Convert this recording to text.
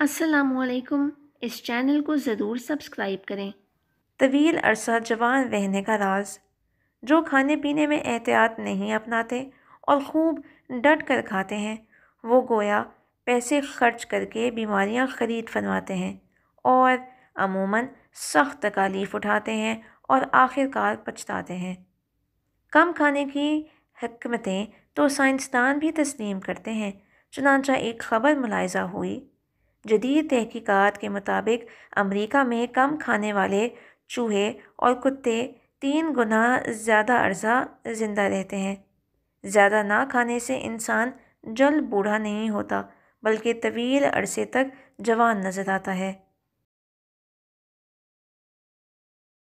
असलकुम इस चैनल को ज़रूर सब्सक्राइब करें तवील अरसा जवान रहने का राज जो खाने पीने में एहतियात नहीं अपनाते और खूब डट कर खाते हैं वो गोया पैसे खर्च करके बीमारियां ख़रीद फरमाते हैं और अमूमन सख्त तकालीफ उठाते हैं और आखिरकार पछताते हैं कम खाने की हकमतें तो साइंसदान भी तस्लीम करते हैं चुनाचा एक खबर मुलायजा हुई जदीद तहक़ीक़ात के मुताबिक अमरीका में कम खाने वाले चूहे और कुत्ते तीन गुना ज़्यादा अर्सा ज़िंदा रहते हैं ज़्यादा ना खाने से इंसान जल्द बूढ़ा नहीं होता बल्कि तवील अरसे तक जवान नज़र आता है